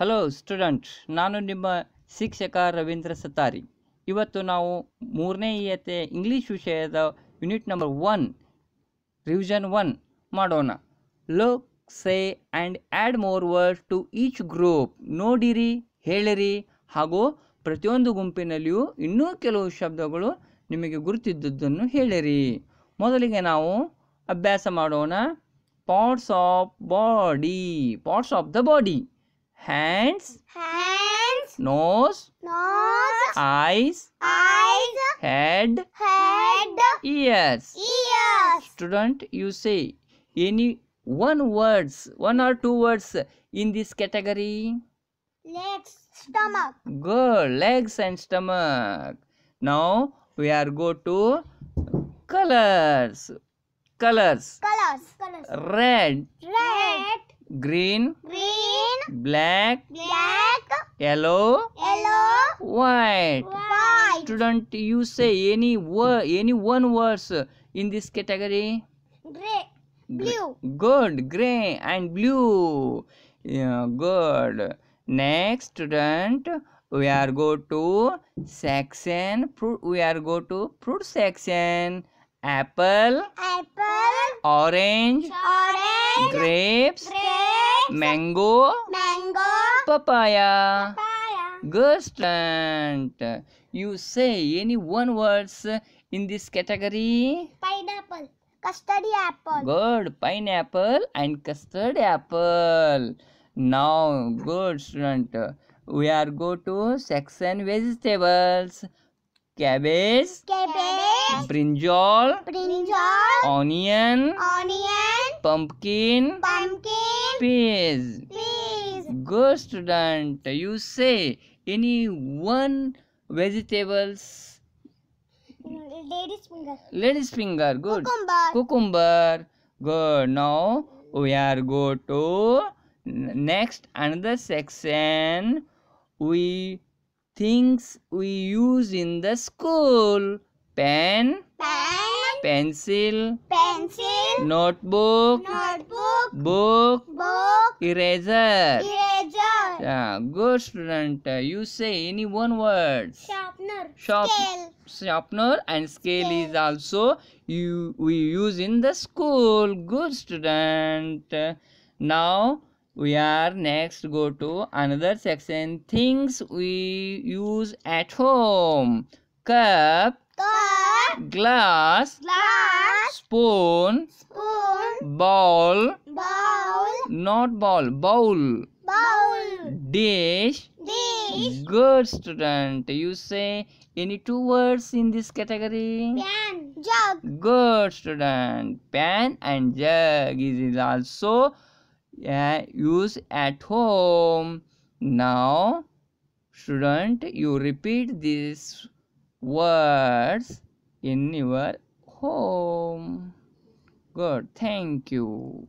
Hello student ನಾನು ನಿಮ್ಮ ಶಿಕ್ಷಕ ರವೀಂದ್ರ ಸತಾರಿ ಇವತ್ತು ನಾವು ಮೂರನೇ ಇಯತೆ ಇಂಗ್ಲೀಷ್ ವಿಷಯದ unit number one revision one ಮಾಡೋಣ look say and add more word to each group ನೋಡಿರಿ ಹೇಳಿರಿ ಹಾಗೂ ಪ್ರತಿಯೊಂದು ಗುಂಪಿನಲ್ಲಿಯೂ ಇನ್ನೂ ಕೆಲವು ಶಬ್ದಗಳು ನಿಮಗೆ ಗುರುತಿದ್ದುದನ್ನು ಹೇಳಿರಿ ಮೊದಲಿಗೆ ನಾವು ಅಭ್ಯಾಸ ಮಾಡೋಣ parts of body parts of the body hands, hands, nose, nose, eyes, eyes, head, head, ears, ears. Student, you say any one words, one or two words in this category? Legs, stomach. Good, legs and stomach. Now we are go to colors. Colors. Colors. Colors. Red. Red. Green. Green black, black, yellow, yellow, white. white. Student, you say any word, any one words in this category? Gray, blue. Good, gray and blue. Yeah, good. Next, student, we are go to section. Fruit, we are go to fruit section. Apple, apple, orange, orange, grapes, grapes mango, papaya. Papaya. Goose You say any one words in this category? Pineapple. Custard apple. Good. Pineapple and custard apple. Now, good student. We are go to section vegetables. Cabbage. Cabbage. Brinjal. Brinjal. Onion. Onion. Pumpkin. Pumpkin. Peas. Peas. Good student, you say any one vegetables. Ladies finger. Ladies finger, good. Cucumber. Cucumber, good. Now we are go to next another section. We things we use in the school. Pen. Pen. Pencil. Pencil. Notebook. Notebook. Book. Book. Eraser. Eraser. Yeah, good student. You say any one word. Sharpener. Sharp, scale. Sharpener and scale, scale, is also you we use in the school. Good student. Now we are next go to another section. Things we use at home. Cup. Cup. Glass. Glass. Spoon. Spoon. Ball. Ball. Not ball. Bowl dish. Dish. Good student. You say any two words in this category? Pan. Jug. Good student. Pan and jug is also uh, used at home. Now, student, you repeat these words in your home. Good. Thank you.